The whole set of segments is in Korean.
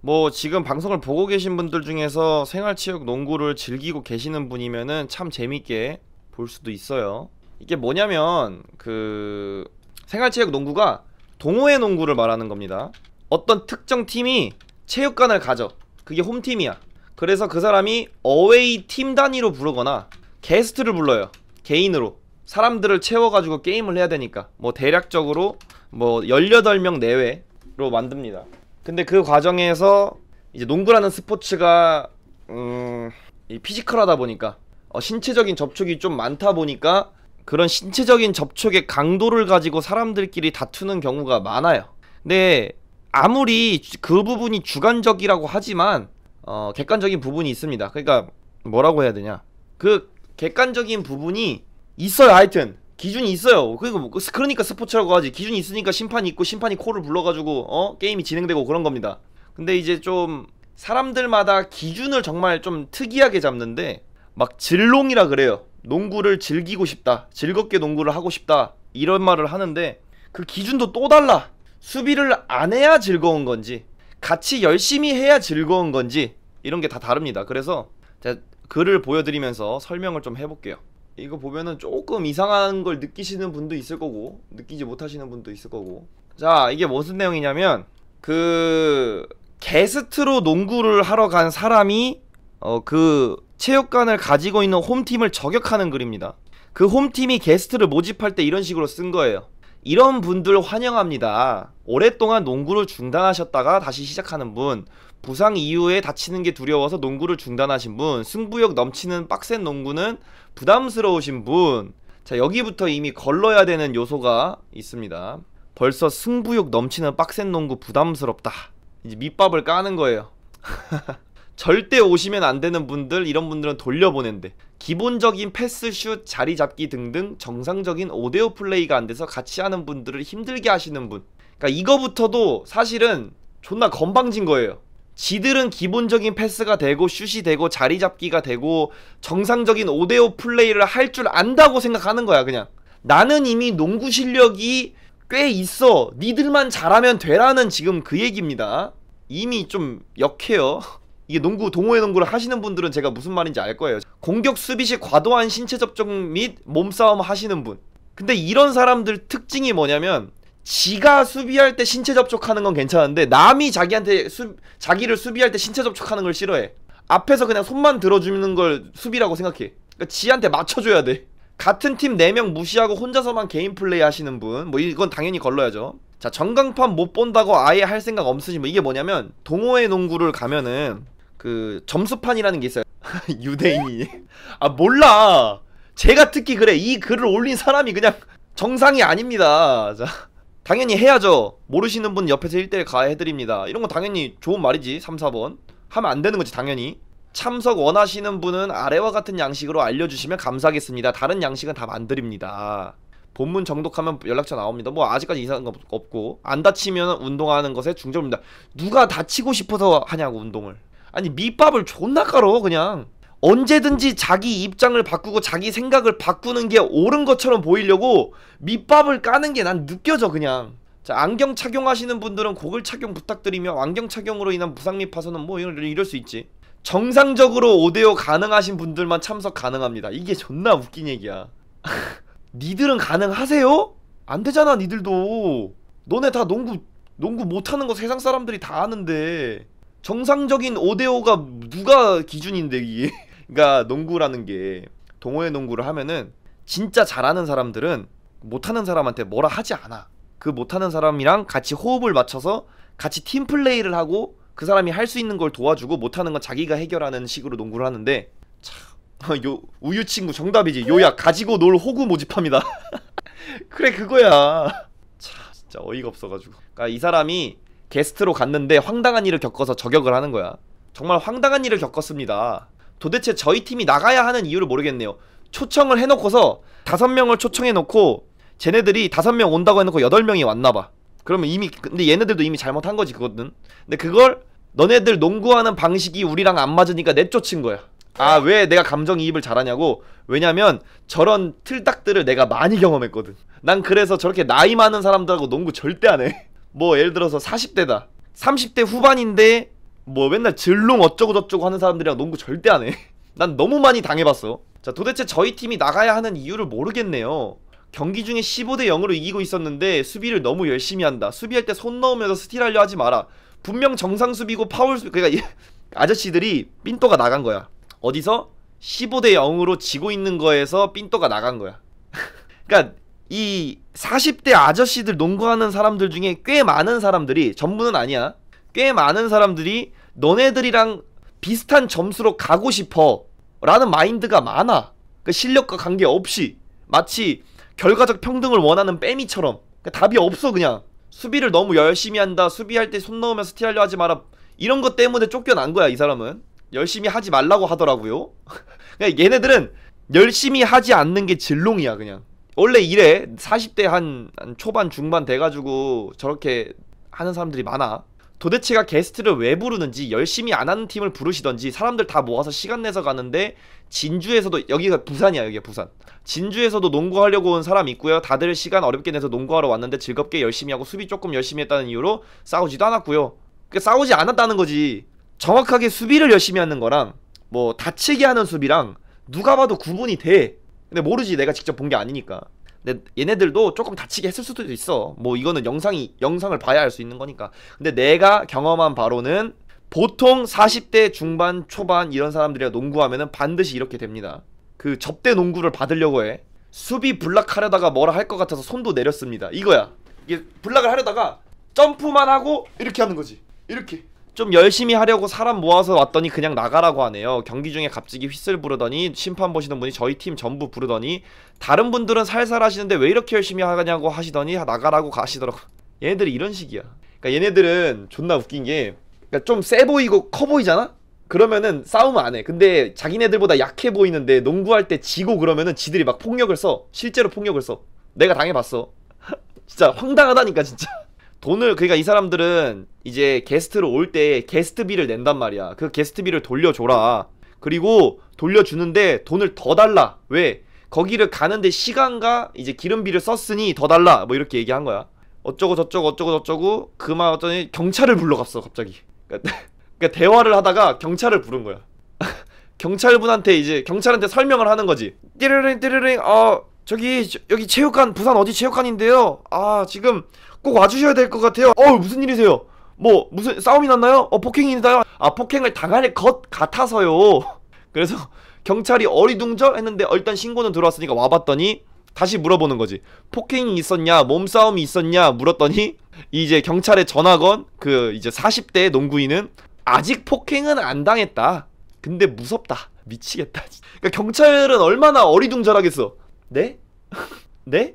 뭐 지금 방송을 보고 계신 분들 중에서 생활체육 농구를 즐기고 계시는 분이면은 참 재밌게 볼 수도 있어요. 이게 뭐냐면 그 생활체육 농구가 동호회 농구를 말하는 겁니다. 어떤 특정 팀이 체육관을 가져. 그게 홈팀이야. 그래서 그 사람이 어웨이 팀 단위로 부르거나 게스트를 불러요. 개인으로. 사람들을 채워가지고 게임을 해야 되니까. 뭐 대략적으로 뭐 18명 내외로 만듭니다. 근데 그 과정에서 이제 농구라는 스포츠가 음, 피지컬하다 보니까 어, 신체적인 접촉이 좀 많다 보니까 그런 신체적인 접촉의 강도를 가지고 사람들끼리 다투는 경우가 많아요. 근데 아무리 그 부분이 주관적이라고 하지만 어, 객관적인 부분이 있습니다. 그러니까 뭐라고 해야 되냐? 그 객관적인 부분이 있어요. 하여튼 기준이 있어요. 그러니까, 그러니까 스포츠라고 하지. 기준이 있으니까 심판이 있고 심판이 코를 불러가지고 어 게임이 진행되고 그런 겁니다. 근데 이제 좀 사람들마다 기준을 정말 좀 특이하게 잡는데 막 질롱이라 그래요. 농구를 즐기고 싶다. 즐겁게 농구를 하고 싶다. 이런 말을 하는데 그 기준도 또 달라. 수비를 안 해야 즐거운 건지 같이 열심히 해야 즐거운 건지 이런 게 다 다릅니다. 그래서 글을 보여드리면서 설명을 좀 해볼게요. 이거 보면은 조금 이상한 걸 느끼시는 분도 있을 거고 느끼지 못하시는 분도 있을 거고 자 이게 무슨 내용이냐면 그 게스트로 농구를 하러 간 사람이 어 그 체육관을 가지고 있는 홈팀을 저격하는 글입니다 그 홈팀이 게스트를 모집할 때 이런 식으로 쓴 거예요 이런 분들 환영합니다. 오랫동안 농구를 중단하셨다가 다시 시작하는 분, 부상 이후에 다치는 게 두려워서 농구를 중단하신 분, 승부욕 넘치는 빡센 농구는 부담스러우신 분. 자, 여기부터 이미 걸러야 되는 요소가 있습니다. 벌써 승부욕 넘치는 빡센 농구 부담스럽다. 이제 밑밥을 까는 거예요. 절대 오시면 안 되는 분들 이런 분들은 돌려보낸대 기본적인 패스슛 자리잡기 등등 정상적인 오데오 플레이가 안 돼서 같이 하는 분들을 힘들게 하시는 분 그러니까 이거부터도 사실은 존나 건방진 거예요 지들은 기본적인 패스가 되고 슛이 되고 자리잡기가 되고 정상적인 오데오 플레이를 할 줄 안다고 생각하는 거야 그냥 나는 이미 농구 실력이 꽤 있어 니들만 잘하면 되라는 지금 그 얘기입니다 이미 좀 역해요 이게 농구 동호회 농구를 하시는 분들은 제가 무슨 말인지 알 거예요. 공격 수비시 과도한 신체 접촉 및 몸싸움 하시는 분. 근데 이런 사람들 특징이 뭐냐면 지가 수비할 때 신체 접촉하는 건 괜찮은데 남이 자기한테 수, 자기를 수비할 때 신체 접촉하는 걸 싫어해. 앞에서 그냥 손만 들어주는 걸 수비라고 생각해. 그러니까 지한테 맞춰줘야 돼. 같은 팀 4명 무시하고 혼자서만 개인 플레이 하시는 분. 뭐 이건 당연히 걸러야죠. 자, 전광판 못 본다고 아예 할 생각 없으신 분. 이게 뭐냐면 동호회 농구를 가면은 그 점수판이라는 게 있어요 유대인이 아 몰라 제가 특히 그래 이 글을 올린 사람이 그냥 정상이 아닙니다 자 당연히 해야죠 모르시는 분 옆에서 1대1 가해 드립니다 이런 건 당연히 좋은 말이지 3, 4번 하면 안 되는 거지 당연히 참석 원하시는 분은 아래와 같은 양식으로 알려주시면 감사하겠습니다 다른 양식은 다 만드립니다 본문 정독하면 연락처 나옵니다 뭐 아직까지 이상한 거 없고 안 다치면 운동하는 것에 중점입니다 누가 다치고 싶어서 하냐고 운동을 아니 밑밥을 존나 깔어 그냥 언제든지 자기 입장을 바꾸고 자기 생각을 바꾸는 게 옳은 것처럼 보이려고 밑밥을 까는 게 난 느껴져 그냥 자, 안경 착용하시는 분들은 고글 착용 부탁드리며 안경 착용으로 인한 부상 및 파손은 뭐 이럴, 이럴 수 있지 정상적으로 오데5 가능하신 분들만 참석 가능합니다 이게 존나 웃긴 얘기야 니들은 가능하세요? 안 되잖아 니들도 너네 다 농구 농구 못하는 거 세상 사람들이 다 아는데 정상적인 5대5가 누가 기준인데 이게 그러니까 농구라는 게 동호회 농구를 하면은 진짜 잘하는 사람들은 못하는 사람한테 뭐라 하지 않아 그 못하는 사람이랑 같이 호흡을 맞춰서 같이 팀플레이를 하고 그 사람이 할 수 있는 걸 도와주고 못하는 건 자기가 해결하는 식으로 농구를 하는데 참, 아, 요 우유 친구 정답이지 요약 가지고 놀 호구 모집합니다 그래 그거야 참 진짜 어이가 없어가지고 그니까이 사람이 게스트로 갔는데 황당한 일을 겪어서 저격을 하는 거야. 정말 황당한 일을 겪었습니다. 도대체 저희 팀이 나가야 하는 이유를 모르겠네요. 초청을 해놓고서 다섯 명을 초청해놓고 쟤네들이 다섯 명 온다고 해놓고 여덟 명이 왔나봐. 그러면 이미 근데 얘네들도 이미 잘못한 거지 그거는. 근데 그걸 너네들 농구하는 방식이 우리랑 안 맞으니까 내쫓은 거야. 아 왜 내가 감정이입을 잘하냐고 왜냐면 저런 틀딱들을 내가 많이 경험했거든 난 그래서 저렇게 나이 많은 사람들하고 농구 절대 안해 뭐 예를 들어서 40대다 30대 후반인데 뭐 맨날 질롱 어쩌고 저쩌고 하는 사람들이랑 농구 절대 안해 난 너무 많이 당해봤어 자 도대체 저희 팀이 나가야 하는 이유를 모르겠네요 경기 중에 15대 0으로 이기고 있었는데 수비를 너무 열심히 한다 수비할 때 손 넣으면서 스틸하려 하지 마라 분명 정상 수비고 파울 수비 그러니까 아저씨들이 삔또가 나간 거야 어디서 15대 0으로 지고 있는 거에서 삔또가 나간 거야 그러니까 이 40대 아저씨들 농구하는 사람들 중에 꽤 많은 사람들이 전부는 아니야. 꽤 많은 사람들이 너네들이랑 비슷한 점수로 가고 싶어 라는 마인드가 많아. 그 실력과 관계없이 마치 결과적 평등을 원하는 빼미처럼 그 답이 없어 그냥 수비를 너무 열심히 한다 수비할 때 손 넣으면서 티하려 하지 마라 이런 것 때문에 쫓겨난 거야 이 사람은 열심히 하지 말라고 하더라고요 그러 그러니까 얘네들은 열심히 하지 않는 게 진롱이야 그냥 원래 이래 40대 한, 한 초반 중반 돼가지고 저렇게 하는 사람들이 많아 도대체가 게스트를 왜 부르는지 열심히 안 하는 팀을 부르시던지 사람들 다 모아서 시간 내서 가는데 진주에서도 여기가 부산이야 여기가 부산 진주에서도 농구하려고 온 사람 있고요 다들 시간 어렵게 내서 농구하러 왔는데 즐겁게 열심히 하고 수비 조금 열심히 했다는 이유로 싸우지도 않았고요 그러니까 싸우지 않았다는 거지 정확하게 수비를 열심히 하는 거랑 뭐 다치게 하는 수비랑 누가 봐도 구분이 돼 근데 모르지 내가 직접 본 게 아니니까 근데 얘네들도 조금 다치게 했을 수도 있어 뭐 이거는 영상이 영상을 봐야 알 수 있는 거니까 근데 내가 경험한 바로는 보통 40대 중반 초반 이런 사람들이랑 농구하면은 반드시 이렇게 됩니다 그 접대 농구를 받으려고 해 수비 블락하려다가 뭐라 할 것 같아서 손도 내렸습니다 이거야 이게 블락을 하려다가 점프만 하고 이렇게 하는 거지 이렇게 좀 열심히 하려고 사람 모아서 왔더니 그냥 나가라고 하네요. 경기 중에 갑자기 휘슬 부르더니 심판 보시는 분이 저희 팀 전부 부르더니 다른 분들은 살살 하시는데 왜 이렇게 열심히 하냐고 하시더니 나가라고 가시더라고. 얘네들이 이런 식이야. 그러니까 얘네들은 존나 웃긴 게 좀세 그러니까 보이고 커 보이잖아? 그러면은 싸움 안 해. 근데 자기네들보다 약해 보이는데 농구할 때 지고 그러면은 지들이 막 폭력을 써. 실제로 폭력을 써. 내가 당해봤어. 진짜 황당하다니까 진짜. 돈을 그러니까 이 사람들은 이제 게스트로 올 때 게스트비를 낸단 말이야. 그 게스트비를 돌려줘라. 그리고 돌려주는데 돈을 더 달라. 왜? 거기를 가는데 시간과 이제 기름비를 썼으니 더 달라. 뭐 이렇게 얘기한 거야. 어쩌고 저쩌고 어쩌고 저쩌고 그만 어쩌니 경찰을 불러갔어 갑자기. 그러니까, 그러니까, 대화를 하다가 경찰을 부른 거야. 경찰분한테 이제 경찰한테 설명을 하는 거지. 띠르링 띠르링 어 저기 저, 여기 체육관 부산 어디 체육관인데요. 아 지금 꼭 와주셔야 될 것 같아요 어 무슨 일이세요 뭐 무슨 싸움이 났나요? 어 폭행이나요? 있아 폭행을 당할 것 같아서요 그래서 경찰이 어리둥절 했는데 일단 신고는 들어왔으니까 와봤더니 다시 물어보는 거지 폭행이 있었냐 몸싸움이 있었냐 물었더니 이제 경찰에 전화건 그 이제 40대 농구인은 아직 폭행은 안 당했다 근데 무섭다 미치겠다 그러니까 경찰은 얼마나 어리둥절하겠어 네? 네?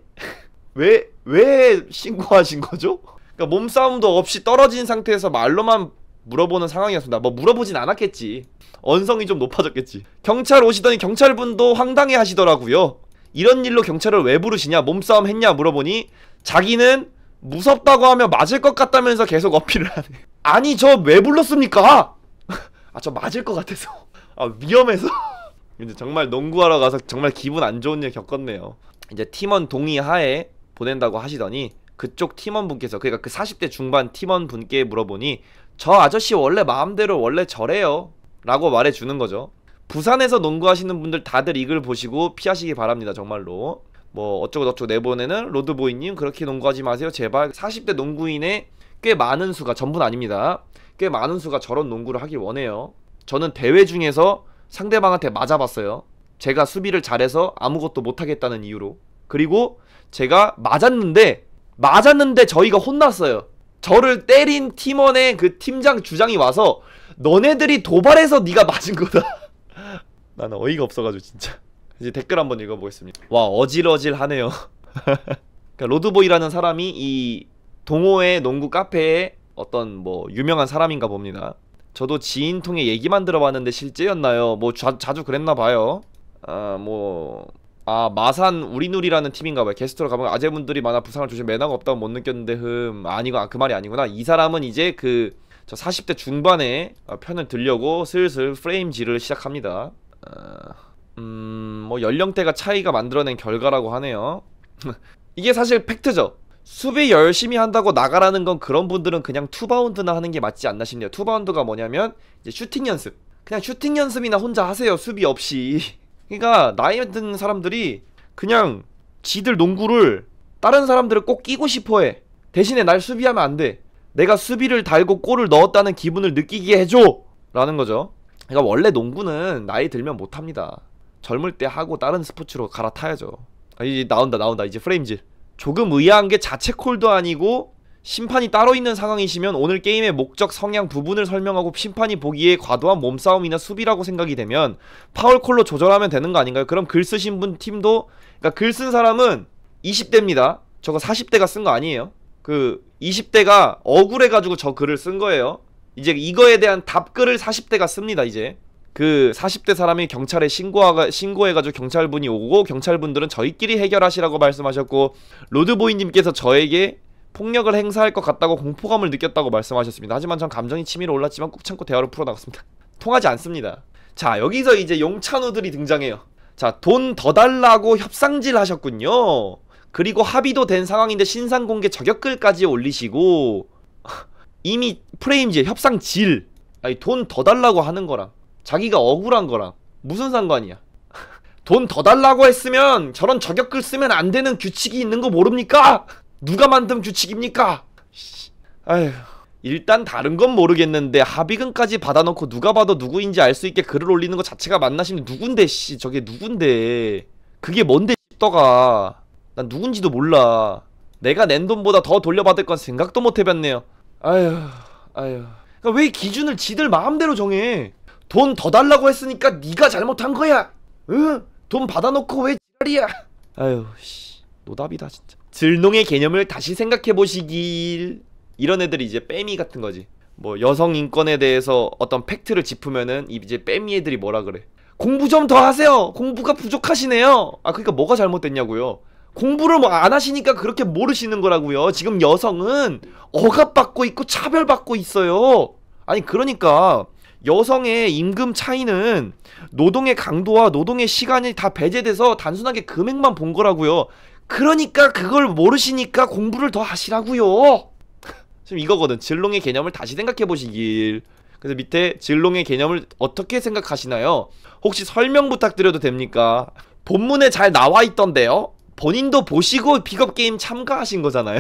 왜, 왜 신고하신 거죠? 그러니까 몸싸움도 없이 떨어진 상태에서 말로만 물어보는 상황이었습니다. 뭐 물어보진 않았겠지. 언성이 좀 높아졌겠지. 경찰 오시더니 경찰분도 황당해 하시더라고요. 이런 일로 경찰을 왜 부르시냐, 몸싸움 했냐 물어보니 자기는 무섭다고 하면 맞을 것 같다면서 계속 어필을 하네. 아니, 저 왜 불렀습니까? 아, 저 맞을 것 같아서. 아, 위험해서. 이제 정말 농구하러 가서 정말 기분 안 좋은 일 겪었네요. 이제 팀원 동의하에 보낸다고 하시더니 그쪽 팀원분께서 그러니까 그 40대 중반 팀원분께 물어보니 저 아저씨 원래 마음대로 원래 저래요 라고 말해주는 거죠 부산에서 농구하시는 분들 다들 이글 보시고 피하시기 바랍니다 정말로 뭐 어쩌고저쩌고 내보내는 로드보이님 그렇게 농구하지 마세요 제발 40대 농구인의 꽤 많은 수가 전부는 아닙니다 꽤 많은 수가 저런 농구를 하길 원해요 저는 대회 중에서 상대방한테 맞아봤어요 제가 수비를 잘해서 아무것도 못하겠다는 이유로 그리고 제가 맞았는데 맞았는데 저희가 혼났어요. 저를 때린 팀원의 그 팀장 주장이 와서 너네들이 도발해서 네가 맞은 거다. 나는 어이가 없어가지고 진짜. 이제 댓글 한번 읽어보겠습니다. 와 어질어질하네요. 그러니까 로드보이라는 사람이 이 동호회 농구 카페에 어떤 뭐 유명한 사람인가 봅니다. 저도 지인 통해 얘기만 들어봤는데 실제였나요? 뭐 자, 자주 그랬나 봐요. 아뭐 아 마산 우리누리라는 팀인가 봐요 게스트로 가면 아재분들이 많아 부상을 조심 매너가 없다고 못 느꼈는데 흠 아니고 아, 그 말이 아니구나 이 사람은 이제 그 저 40대 중반에 어, 편을 들려고 슬슬 프레임질을 시작합니다 어, 음뭐 연령대가 차이가 만들어낸 결과라고 하네요 이게 사실 팩트죠 수비 열심히 한다고 나가라는 건 그런 분들은 그냥 투바운드나 하는 게 맞지 않나 싶네요. 투바운드가 뭐냐면 이제 슈팅 연습. 그냥 슈팅 연습이나 혼자 하세요. 수비 없이. 그러니까 나이 든 사람들이 그냥 지들 농구를 다른 사람들을 꼭 끼고 싶어해. 대신에 날 수비하면 안 돼. 내가 수비를 달고 골을 넣었다는 기분을 느끼게 해줘. 라는 거죠. 그러니까 원래 농구는 나이 들면 못 합니다. 젊을 때 하고 다른 스포츠로 갈아타야죠. 아, 이제 나온다 나온다 이제 프레임즈. 조금 의아한 게 자체 콜도 아니고 심판이 따로 있는 상황이시면 오늘 게임의 목적 성향 부분을 설명하고 심판이 보기에 과도한 몸싸움이나 수비라고 생각이 되면 파울콜로 조절하면 되는 거 아닌가요? 그럼 글 쓰신 분 팀도 그러니까 글 쓴 사람은 20대입니다. 저거 40대가 쓴 거 아니에요. 그 20대가 억울해가지고 저 글을 쓴 거예요. 이제 이거에 대한 답글을 40대가 씁니다. 이제 그 40대 사람이 경찰에 신고하, 신고해가지고 경찰분이 오고 경찰분들은 저희끼리 해결하시라고 말씀하셨고 로드보이님께서 저에게 폭력을 행사할 것 같다고 공포감을 느꼈다고 말씀하셨습니다. 하지만 전 감정이 치밀어 올랐지만 꾹 참고 대화로 풀어나갔습니다. 통하지 않습니다. 자 여기서 이제 용찬우들이 등장해요. 자 돈 더 달라고 협상질 하셨군요. 그리고 합의도 된 상황인데 신상공개 저격글까지 올리시고 이미 프레임즈 협상질 아니 돈 더 달라고 하는 거랑 자기가 억울한 거랑 무슨 상관이야 돈 더 달라고 했으면 저런 저격글 쓰면 안 되는 규칙이 있는 거 모릅니까? 누가 만든 규칙입니까? 아휴 일단 다른 건 모르겠는데 합의금까지 받아놓고 누가 봐도 누구인지 알 수 있게 글을 올리는 것 자체가 만나시면 누군데 씨 저게 누군데 그게 뭔데 씨떠가 난 누군지도 몰라 내가 낸 돈보다 더 돌려받을 건 생각도 못 해봤네요 아휴 아휴 그러니까 왜 기준을 지들 마음대로 정해 돈 더 달라고 했으니까 네가 잘못한 거야 응? 돈 받아놓고 왜 지랄이야 아휴 씨 노답이다 진짜 질농의 개념을 다시 생각해 보시길 이런 애들이 이제 빼미 같은 거지 뭐 여성 인권에 대해서 어떤 팩트를 짚으면은 이제 빼미 애들이 뭐라 그래 공부 좀 더 하세요 공부가 부족하시네요 아 그러니까 뭐가 잘못됐냐고요 공부를 뭐 안 하시니까 그렇게 모르시는 거라고요 지금 여성은 억압받고 있고 차별받고 있어요 아니 그러니까 여성의 임금 차이는 노동의 강도와 노동의 시간이 다 배제돼서 단순하게 금액만 본 거라고요. 그러니까 그걸 모르시니까 공부를 더 하시라고요. 지금 이거거든. 질롱의 개념을 다시 생각해 보시길. 그래서 밑에 질롱의 개념을 어떻게 생각하시나요? 혹시 설명 부탁드려도 됩니까? 본문에 잘 나와 있던데요. 본인도 보시고 픽업 게임 참가하신 거잖아요.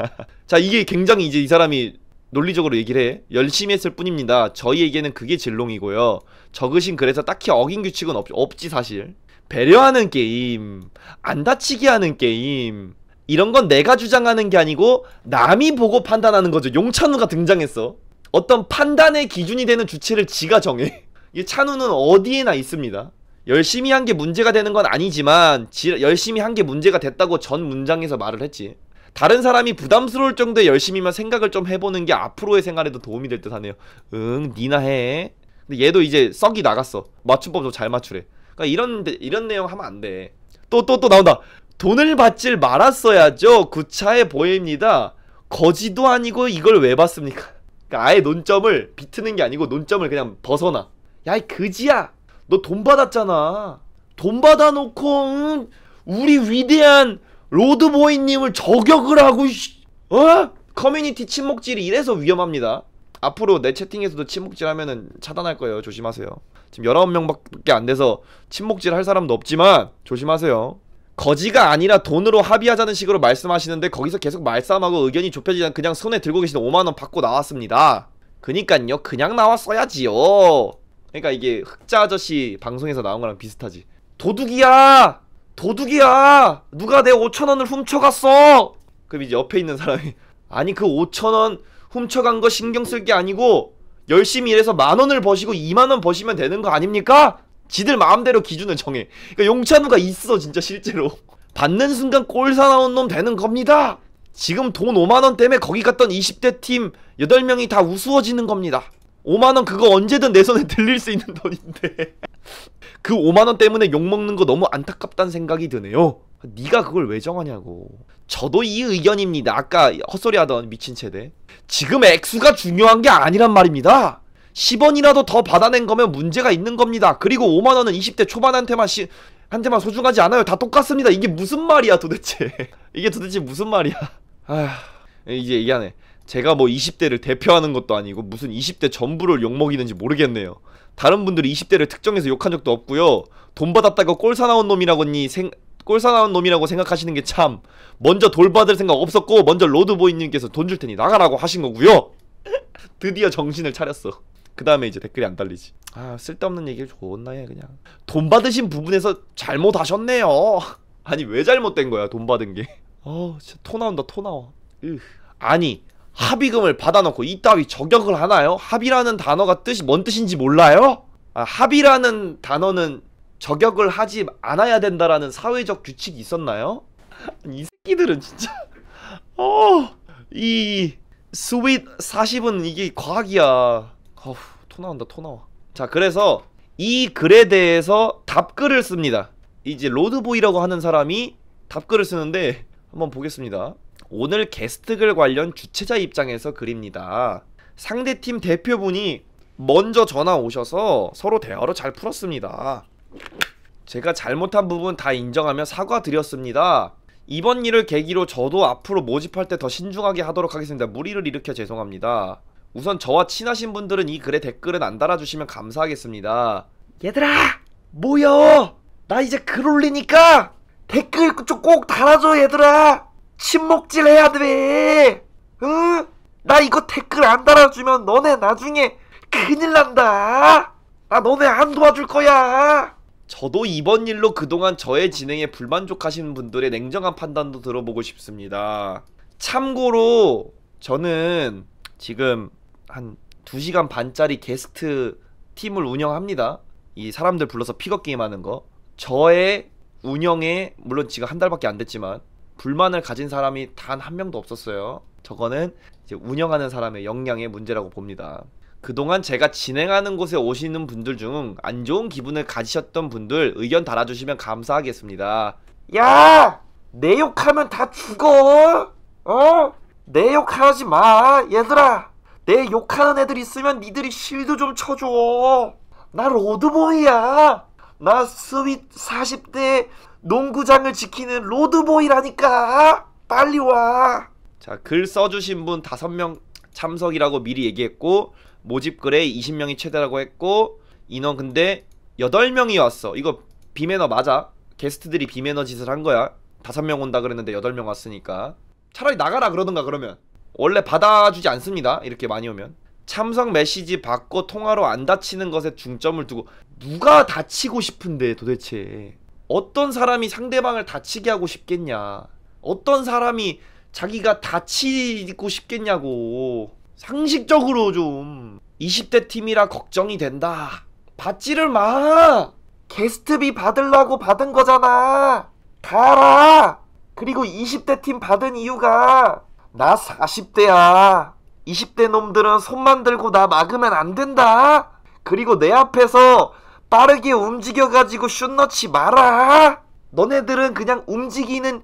자, 이게 굉장히 이제 이 사람이 논리적으로 얘기를 해. 열심히 했을 뿐입니다. 저희에게는 그게 질롱이고요. 적으신 그래서 딱히 어긴 규칙은 없, 없지 사실. 배려하는 게임, 안 다치게 하는 게임, 이런 건 내가 주장하는 게 아니고 남이 보고 판단하는 거죠. 용찬우가 등장했어. 어떤 판단의 기준이 되는 주체를 지가 정해. 이 찬우는 어디에나 있습니다. 열심히 한 게 문제가 되는 건 아니지만 지, 열심히 한 게 문제가 됐다고 전 문장에서 말을 했지. 다른 사람이 부담스러울 정도의 열심히만 생각을 좀 해보는 게 앞으로의 생활에도 도움이 될 듯 하네요. 응, 니나 해. 근데 얘도 이제 썩이 나갔어. 맞춤법 도잘 맞추래. 그러니까 이런 이런 내용 하면 안 돼. 또 또, 또 나온다. 돈을 받질 말았어야죠. 구차해 보입니다. 거지도 아니고 이걸 왜봤습니까 그러니까 아예 논점을 비트는 게 아니고 논점을 그냥 벗어나. 야, 이 그지야. 너 돈 받았잖아. 돈 받아놓고 응? 우리 위대한 로드보이님을 저격을 하고 어? 커뮤니티 침묵질이 이래서 위험합니다. 앞으로 내 채팅에서도 침묵질 하면은 차단할 거예요. 조심하세요. 지금 19명밖에 안 돼서 침묵질 할 사람도 없지만 조심하세요. 거지가 아니라 돈으로 합의하자는 식으로 말씀하시는데 거기서 계속 말싸움하고 의견이 좁혀지지 그냥 손에 들고 계신 5만원 받고 나왔습니다. 그니깐요 그냥 나왔어야지요. 그러니까 이게 흑자 아저씨 방송에서 나온 거랑 비슷하지. 도둑이야! 도둑이야! 누가 내 5천원을 훔쳐갔어! 그럼 이제 옆에 있는 사람이 아니 그 5천원 훔쳐간 거 신경 쓸 게 아니고 열심히 일해서 만 원을 버시고 2만 원 버시면 되는 거 아닙니까? 지들 마음대로 기준을 정해. 그러니까 용찬우가 있어 진짜 실제로. 받는 순간 꼴 사나운 놈 되는 겁니다. 지금 돈 5만원 때문에 거기 갔던 20대 팀 8명이 다 우스워지는 겁니다. 5만원 그거 언제든 내 손에 들릴 수 있는 돈인데 그 5만원 때문에 욕먹는 거 너무 안타깝단 생각이 드네요. 네가 그걸 왜 정하냐고. 저도 이 의견입니다. 아까 헛소리하던 미친 체대. 지금 액수가 중요한 게 아니란 말입니다. 10원이라도 더 받아낸 거면 문제가 있는 겁니다. 그리고 5만 원은 20대 초반한테만 시, 한테만 소중하지 않아요. 다 똑같습니다. 이게 무슨 말이야 도대체. 이게 도대체 무슨 말이야. 아휴, 이제 얘기하네. 제가 뭐 20대를 대표하는 것도 아니고 무슨 20대 전부를 욕먹이는지 모르겠네요. 다른 분들이 20대를 특정해서 욕한 적도 없고요. 돈 받았다고 꼴 사나운 놈이라고니 생 꼴사 나온 놈이라고 생각하시는 게 참 먼저 돌받을 생각 없었고 먼저 로드보이님께서 돈 줄 테니 나가라고 하신 거고요 드디어 정신을 차렸어 그 다음에 이제 댓글이 안 달리지 아 쓸데없는 얘기를 존나 요 그냥 돈 받으신 부분에서 잘못하셨네요 아니 왜 잘못된 거야 돈 받은 게어 진짜 토 나온다 토 나와 으. 아니 합의금을 받아놓고 이따위 저격을 하나요? 합의라는 단어가 뜻이 뭔 뜻인지 몰라요? 아, 합의라는 단어는 저격을 하지 않아야 된다라는 사회적 규칙이 있었나요? 이 새끼들은 진짜 어, 이 스윗 40은 이게 과학이야 어후, 토 나온다 토 나와 자 그래서 이 글에 대해서 답글을 씁니다 이제 로드보이라고 하는 사람이 답글을 쓰는데 한번 보겠습니다 오늘 게스트글 관련 주최자 입장에서 글입니다 상대팀 대표분이 먼저 전화 오셔서 서로 대화로 잘 풀었습니다 제가 잘못한 부분 다 인정하며 사과드렸습니다. 이번 일을 계기로 저도 앞으로 모집할 때 더 신중하게 하도록 하겠습니다. 무리를 일으켜 죄송합니다. 우선 저와 친하신 분들은 이 글에 댓글은 안 달아주시면 감사하겠습니다. 얘들아! 모여! 나 이제 글 올리니까 댓글 좀 꼭 달아줘 얘들아! 침묵질 해야 돼! 응? 나 이거 댓글 안 달아주면 너네 나중에 큰일 난다! 나 너네 안 도와줄 거야! 저도 이번 일로 그동안 저의 진행에 불만족하시는 분들의 냉정한 판단도 들어보고 싶습니다. 참고로 저는 지금 한 2시간 반짜리 게스트 팀을 운영합니다. 이 사람들 불러서 픽업 게임 하는 거. 저의 운영에 물론 지금 한 달밖에 안 됐지만 불만을 가진 사람이 단 한 명도 없었어요. 저거는 운영하는 사람의 역량의 문제라고 봅니다. 그동안 제가 진행하는 곳에 오시는 분들 중 안 좋은 기분을 가지셨던 분들 의견 달아주시면 감사하겠습니다. 야! 내 욕하면 다 죽어! 어? 내 욕하지 마! 얘들아! 내 욕하는 애들 있으면 니들이 실드 좀 쳐줘! 나 로드보이야! 나 스윗 40대 농구장을 지키는 로드보이라니까! 빨리 와! 자, 글 써주신 분 다섯 명 참석이라고 미리 얘기했고 모집글에 20명이 최대라고 했고 인원 근데 8명이 왔어. 이거 비매너 맞아? 게스트들이 비매너 짓을 한 거야. 5명 온다 그랬는데 8명 왔으니까. 차라리 나가라 그러든가 그러면. 원래 받아주지 않습니다. 이렇게 많이 오면. 참석 메시지 받고 통화로 안 다치는 것에 중점을 두고 누가 다치고 싶은데 도대체 어떤 사람이 상대방을 다치게 하고 싶겠냐 어떤 사람이 자기가 다치고 싶겠냐고 상식적으로 좀 20대 팀이라 걱정이 된다 받지를 마 게스트비 받으려고 받은 거잖아 가라 그리고 20대 팀 받은 이유가 나 40대야 20대 놈들은 손만 들고 나 막으면 안 된다 그리고 내 앞에서 빠르게 움직여가지고 슛 넣지 마라 너네들은 그냥 움직이는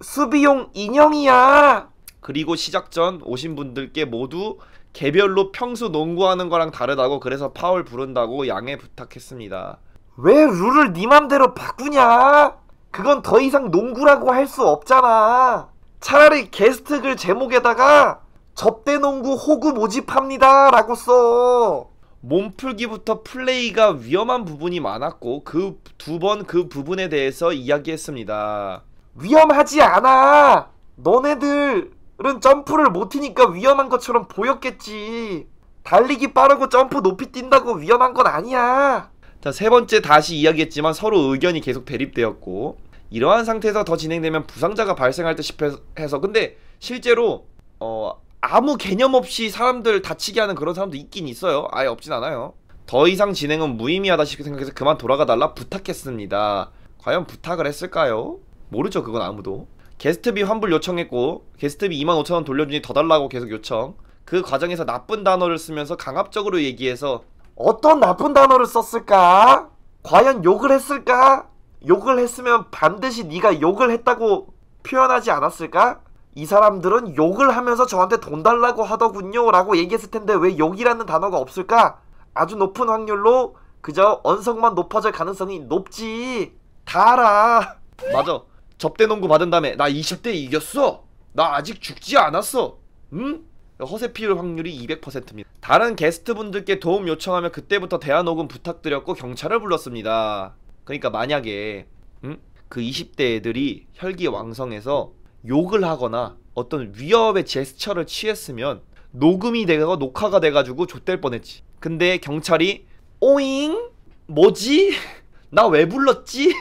수비용 인형이야. 그리고 시작 전 오신 분들께 모두 개별로 평소 농구하는 거랑 다르다고 그래서 파울 부른다고 양해 부탁했습니다. 왜 룰을 네 맘대로 바꾸냐? 그건 더 이상 농구라고 할 수 없잖아. 차라리 게스트글 제목에다가 접대농구 호구 모집합니다 라고 써. 몸풀기부터 플레이가 위험한 부분이 많았고 그 두 번그 그 부분에 대해서 이야기했습니다. 위험하지 않아. 너네들은 점프를 못 튀니까 위험한 것처럼 보였겠지. 달리기 빠르고 점프 높이 뛴다고 위험한 건 아니야. 자, 세 번째 다시 이야기했지만 서로 의견이 계속 대립되었고 이러한 상태에서 더 진행되면 부상자가 발생할 듯 싶어서 근데 실제로 어 아무 개념 없이 사람들 다치게 하는 그런 사람도 있긴 있어요. 아예 없진 않아요. 더 이상 진행은 무의미하다 싶게 생각해서 그만 돌아가 달라 부탁했습니다. 과연 부탁을 했을까요? 모르죠 그건 아무도 게스트비 환불 요청했고 게스트비 25,000원 돌려주니 더 달라고 계속 요청 그 과정에서 나쁜 단어를 쓰면서 강압적으로 얘기해서 어떤 나쁜 단어를 썼을까? 과연 욕을 했을까? 욕을 했으면 반드시 네가 욕을 했다고 표현하지 않았을까? 이 사람들은 욕을 하면서 저한테 돈 달라고 하더군요 라고 얘기했을 텐데 왜 욕이라는 단어가 없을까? 아주 높은 확률로 그저 언성만 높아질 가능성이 높지 다 알아 맞아 접대 농구 받은 다음에 나 20대 이겼어. 나 아직 죽지 않았어. 응? 허세 피울 확률이 200%입니다. 다른 게스트분들께 도움 요청하면 그때부터 대한오군 부탁드렸고 경찰을 불렀습니다. 그러니까 만약에 응? 그 20대 애들이 혈기 왕성해서 욕을 하거나 어떤 위협의 제스처를 취했으면 녹음이 되고 녹화가 돼가지고 좆될 뻔했지. 근데 경찰이 오잉? 뭐지? 나 왜 불렀지?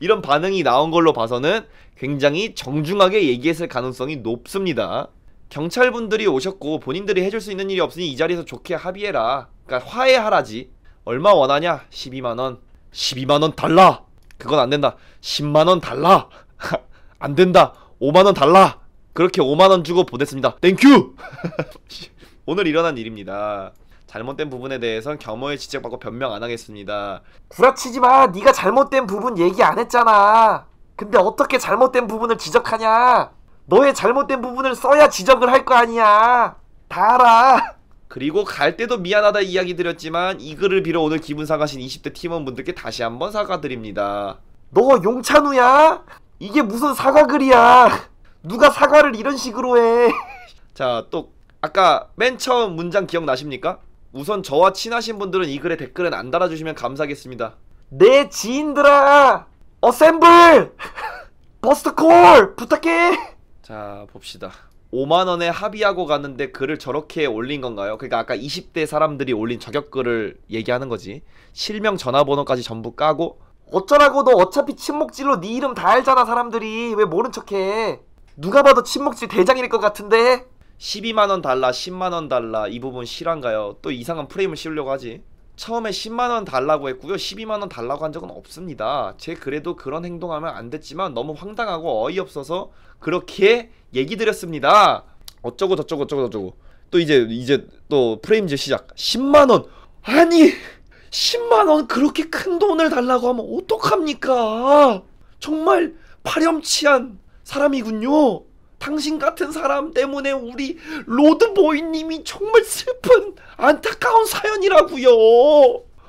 이런 반응이 나온 걸로 봐서는 굉장히 정중하게 얘기했을 가능성이 높습니다. 경찰분들이 오셨고 본인들이 해줄 수 있는 일이 없으니 이 자리에서 좋게 합의해라. 그러니까 화해하라지. 얼마 원하냐? 12만원. 12만원 달라! 그건 안 된다. 10만원 달라! 안 된다. 5만원 달라! 그렇게 5만원 주고 보냈습니다. 땡큐! 오늘 일어난 일입니다. 잘못된 부분에 대해선 겸허히 지적받고 변명 안 하겠습니다. 구라치지 마. 네가 잘못된 부분 얘기 안 했잖아. 근데 어떻게 잘못된 부분을 지적하냐? 너의 잘못된 부분을 써야 지적을 할 거 아니야. 다 알아. 그리고 갈 때도 미안하다 이야기 드렸지만 이 글을 빌어 오늘 기분 상하신 20대 팀원분들께 다시 한번 사과드립니다. 너 용찬우야? 이게 무슨 사과글이야? 누가 사과를 이런 식으로 해? 자, 또 아까 맨 처음 문장 기억나십니까? 우선 저와 친하신 분들은 이 글에 댓글은 안 달아주시면 감사하겠습니다. 내 지인들아! 어셈블! 버스트콜! 부탁해! 자, 봅시다. 5만원에 합의하고 가는데 글을 저렇게 올린 건가요? 그니까 아까 20대 사람들이 올린 저격글을 얘기하는 거지. 실명 전화번호까지 전부 까고 어쩌라고 너 어차피 침묵질로 네 이름 다 알잖아 사람들이 왜 모른 척해 누가 봐도 침묵질 대장일 것 같은데 12만원 달라 10만원 달라 이 부분 실한가요? 또 이상한 프레임을 씌우려고 하지 처음에 10만원 달라고 했고요 12만원 달라고 한 적은 없습니다 제 그래도 그런 행동하면 안 됐지만 너무 황당하고 어이없어서 그렇게 얘기 드렸습니다 어쩌고 저쩌고 저쩌고 저쩌고 또 이제 이제 또 프레임즈 시작 10만원 아니 10만원 그렇게 큰 돈을 달라고 하면 어떡합니까 정말 파렴치한 사람이군요 당신 같은 사람 때문에 우리 로드보이님이 정말 슬픈 안타까운 사연이라고요.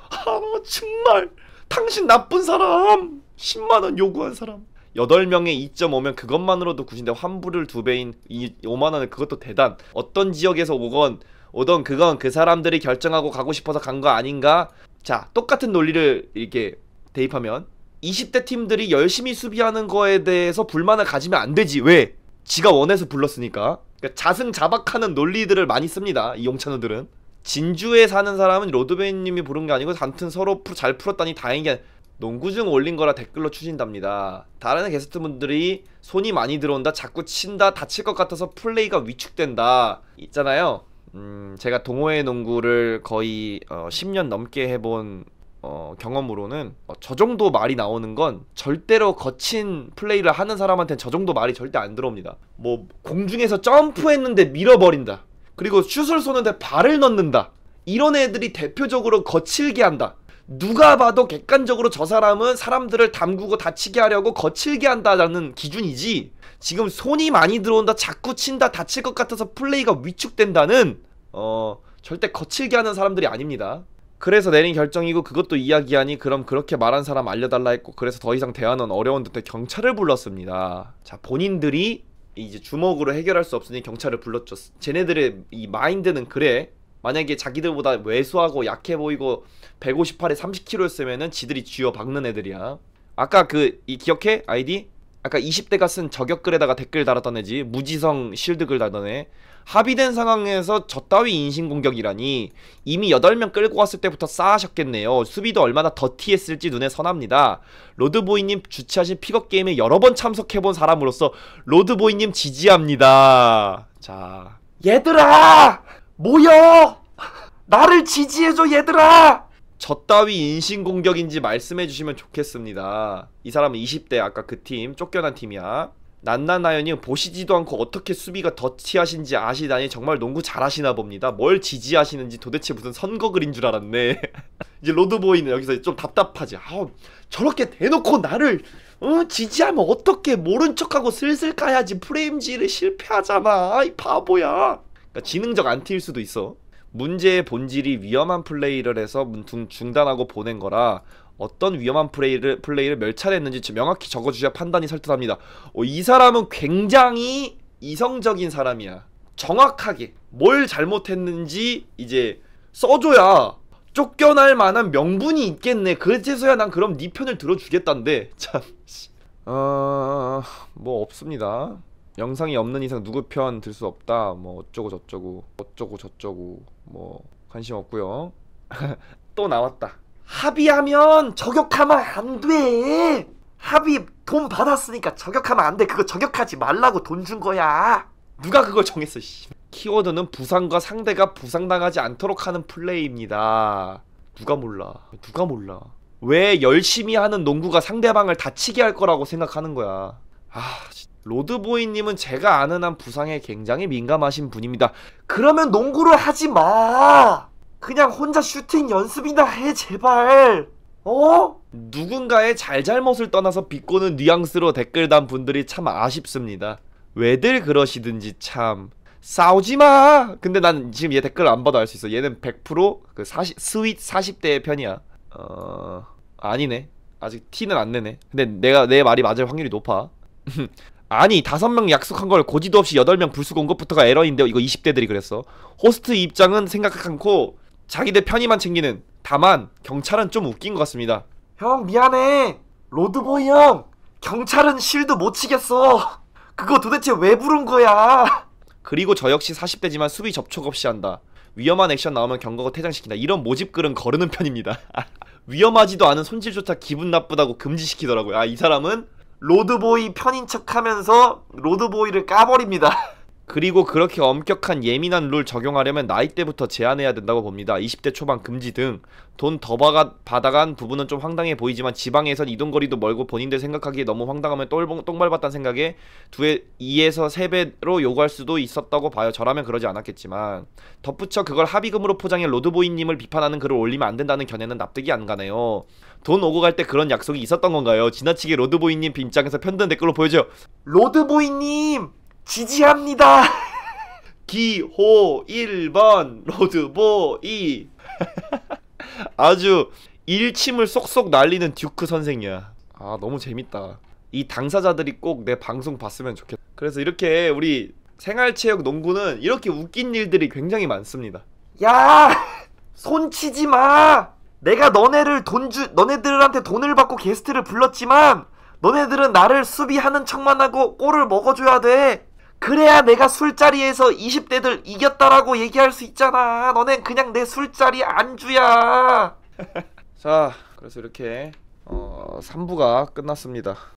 아 정말 당신 나쁜 사람. 10만 원 요구한 사람. 8명에 2.5면 그것만으로도 굳인데 환불을 두배인 5만원은 그것도 대단 어떤 지역에서 오건 오던 그건 그 사람들이 결정하고 가고 싶어서 간 거 아닌가 자 똑같은 논리를 이렇게 대입하면 20대 팀들이 열심히 수비하는 거에 대해서 불만을 가지면 안 되지 왜 지가 원해서 불렀으니까 그러니까 자승자박하는 논리들을 많이 씁니다 이 용찬우들은 진주에 사는 사람은 로드베인님이 부른 게 아니고 단튼 서로 풀, 잘 풀었다니 다행이야 농구증 올린 거라 댓글로 추진답니다. 다른 게스트분들이 손이 많이 들어온다, 자꾸 친다, 다칠 것 같아서 플레이가 위축된다 있잖아요. 음, 제가 동호회 농구를 거의 어, 10년 넘게 해본 어, 경험으로는 어, 저 정도 말이 나오는 건 절대로 거친 플레이를 하는 사람한테저 정도 말이 절대 안 들어옵니다. 뭐 공중에서 점프했는데 밀어버린다. 그리고 슛을 쏘는데 발을 넣는다. 이런 애들이 대표적으로 거칠게 한다. 누가 봐도 객관적으로 저 사람은 사람들을 담그고 다치게 하려고 거칠게 한다라는 기준이지 지금 손이 많이 들어온다 자꾸 친다 다칠 것 같아서 플레이가 위축된다는 어 절대 거칠게 하는 사람들이 아닙니다 그래서 내린 결정이고 그것도 이야기하니 그럼 그렇게 말한 사람 알려달라 했고 그래서 더 이상 대화는 어려운 듯해 경찰을 불렀습니다. 자 본인들이 이제 주먹으로 해결할 수 없으니 경찰을 불렀죠. 쟤네들의 이 마인드는 그래. 만약에 자기들보다 왜소하고 약해 보이고 158에 30kg였으면은 지들이 쥐어 박는 애들이야. 아까 그 이 기억해? 아이디? 아까 20대가 쓴 저격글에다가 댓글 달았던 애지. 무지성 실드 글 달던 애. 합의된 상황에서 저따위 인신공격이라니 이미 8명 끌고 왔을 때부터 싸하셨겠네요. 수비도 얼마나 더티했을지 눈에 선합니다. 로드보이님 주최하신 픽업 게임에 여러 번 참석해본 사람으로서 로드보이님 지지합니다. 자, 얘들아! 모여! 나를 지지해줘 얘들아! 저따위 인신공격인지 말씀해주시면 좋겠습니다. 이 사람은 20대 아까 그 팀 쫓겨난 팀이야. 난나나연이 보시지도 않고 어떻게 수비가 더치하신지 아시다니 정말 농구 잘하시나 봅니다. 뭘 지지하시는지 도대체 무슨 선거 그린 줄 알았네. 이제 로드보이는 여기서 좀 답답하지. 아, 우 저렇게 대놓고 나를 어, 지지하면 어떻게 모른 척하고 슬슬 가야지 프레임지를 실패하잖아. 아이 바보야. 그러니까 지능적 안티일 수도 있어. 문제의 본질이 위험한 플레이를 해서 중단하고 보낸 거라 어떤 위험한 플레이를, 플레이를 멸찰했는지 명확히 적어주셔야 판단이 설득합니다. 어, 이 사람은 굉장히 이성적인 사람이야. 정확하게 뭘 잘못했는지 이제 써줘야 쫓겨날 만한 명분이 있겠네. 그제서야 난 그럼 네 편을 들어주겠단데. 참. 어... 뭐 없습니다. 영상이 없는 이상 누구 편 들 수 없다. 뭐 어쩌고 저쩌고 어쩌고 저쩌고 뭐 관심 없고요. 또 나왔다. 합의하면 저격하면 안 돼. 합의 돈 받았으니까 저격하면 안 돼. 그거 저격하지 말라고 돈 준 거야. 누가 그걸 정했어, 씨. 키워드는 부상과 상대가 부상당하지 않도록 하는 플레이입니다. 누가 몰라. 누가 몰라. 왜 열심히 하는 농구가 상대방을 다치게 할 거라고 생각하는 거야. 아, 로드보이님은 제가 아는 한 부상에 굉장히 민감하신 분입니다. 그러면 농구를 하지 마! 그냥 혼자 슈팅 연습이나 해 제발 어? 누군가의 잘잘못을 떠나서 비꼬는 뉘앙스로 댓글 단 분들이 참 아쉽습니다 왜들 그러시든지 참 싸우지마 근데 난 지금 얘 댓글 안 봐도 알수 있어 얘는 100%그 스윗 40대의 편이야 어... 아니네 아직 티는 안 내네 근데 내가 내 말이 맞을 확률이 높아 아니 다섯 명 약속한 걸 고지도 없이 여덟 명 불쑥 온 것부터가 에러인데 이거 20대들이 그랬어 호스트 입장은 생각 않고 자기들 편의만 챙기는 다만 경찰은 좀 웃긴 것 같습니다 형 미안해 로드보이 형 경찰은 실드 못 치겠어 그거 도대체 왜 부른 거야 그리고 저 역시 40대지만 수비 접촉 없이 한다 위험한 액션 나오면 경고가 퇴장시킨다 이런 모집글은 거르는 편입니다 위험하지도 않은 손질조차 기분 나쁘다고 금지시키더라고요 아이 사람은 로드보이 편인 척하면서 로드보이를 까버립니다 그리고 그렇게 엄격한 예민한 룰 적용하려면 나이 때부터 제한해야 된다고 봅니다. 20대 초반 금지 등 돈 더 받아간 부분은 좀 황당해 보이지만 지방에선 이동거리도 멀고 본인들 생각하기에 너무 황당하면 똥밟았다는 생각에 두에 2에서 3배로 요구할 수도 있었다고 봐요. 저라면 그러지 않았겠지만 덧붙여 그걸 합의금으로 포장해 로드보이님을 비판하는 글을 올리면 안 된다는 견해는 납득이 안 가네요. 돈 오고 갈 때 그런 약속이 있었던 건가요? 지나치게 로드보이님 빈장에서 편든 댓글로 보여줘요. 로드보이님! 지지합니다. 기호 1번 로드보이 아주 일침을 쏙쏙 날리는 듀크 선생이야 아 너무 재밌다 이 당사자들이 꼭 내 방송 봤으면 좋겠다 그래서 이렇게 우리 생활체육 농구는 이렇게 웃긴 일들이 굉장히 많습니다 야! 손치지 마! 내가 너네를 돈주 너네들한테 돈을 받고 게스트를 불렀지만 너네들은 나를 수비하는 척만 하고 골을 먹어줘야 돼 그래야 내가 술자리에서 20대들 이겼다라고 얘기할 수 있잖아. 너넨 그냥 내 술자리 안주야. 자, 그래서 이렇게 어, 3부가 끝났습니다.